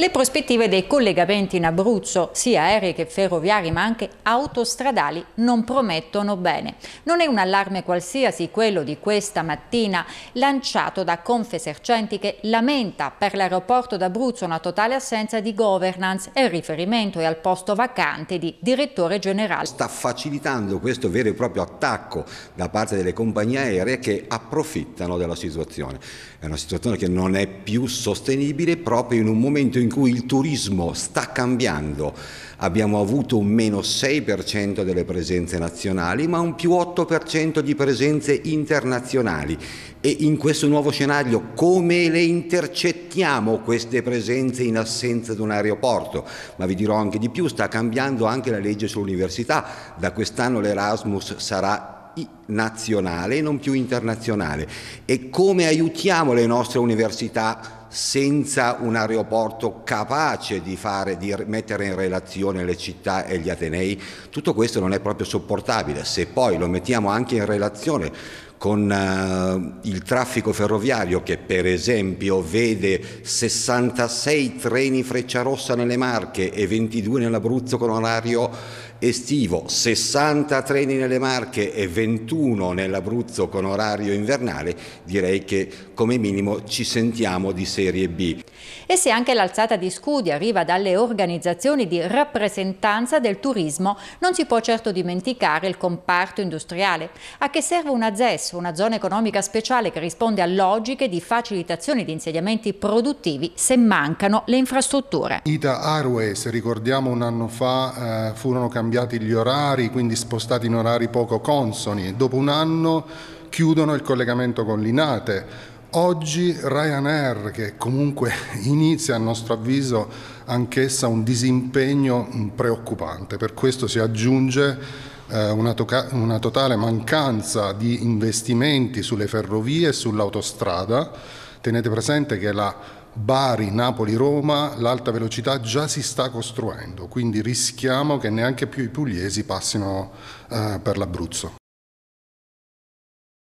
le prospettive dei collegamenti in Abruzzo, sia aerei che ferroviari ma anche autostradali, non promettono bene. Non è un allarme qualsiasi quello di questa mattina lanciato da Confesercenti che lamenta per l'aeroporto d'Abruzzo una totale assenza di governance e il riferimento è al posto vacante di direttore generale. Sta facilitando questo vero e proprio attacco da parte delle compagnie aeree che approfittano della situazione. È una situazione che non è più sostenibile proprio in un momento in in cui il turismo sta cambiando. Abbiamo avuto un meno 6% delle presenze nazionali, ma un più 8% di presenze internazionali. E in questo nuovo scenario come le intercettiamo queste presenze in assenza di un aeroporto? Ma vi dirò anche di più, sta cambiando anche la legge sull'università. Da quest'anno l'Erasmus sarà nazionale e non più internazionale e come aiutiamo le nostre università senza un aeroporto capace di, fare, di, mettere in relazione le città e gli atenei, tutto questo non è proprio sopportabile. Se poi lo mettiamo anche in relazione con uh, il traffico ferroviario che per esempio vede 66 treni freccia rossa nelle Marche e 22 nell'Abruzzo con orario estivo, 60 treni nelle Marche e 21 nell'Abruzzo con orario invernale, direi che come minimo ci sentiamo di serie B. E se anche l'alzata di scudi arriva dalle organizzazioni di rappresentanza del turismo, non si può certo dimenticare il comparto industriale, a che serve una ZES Progresso, una zona economica speciale che risponde a logiche di facilitazione di insediamenti produttivi se mancano le infrastrutture. Ita Airways, ricordiamo un anno fa, eh, furono cambiati gli orari, quindi spostati in orari poco consoni. Dopo un anno chiudono il collegamento con l'Inate. Oggi Ryanair, che comunque inizia a nostro avviso anch'essa un disimpegno preoccupante, per questo si aggiunge eh, una, toca- una totale mancanza di investimenti sulle ferrovie e sull'autostrada. Tenete presente che la Bari, Napoli, Roma, l'alta velocità già si sta costruendo, quindi rischiamo che neanche più i pugliesi passino eh, per l'Abruzzo.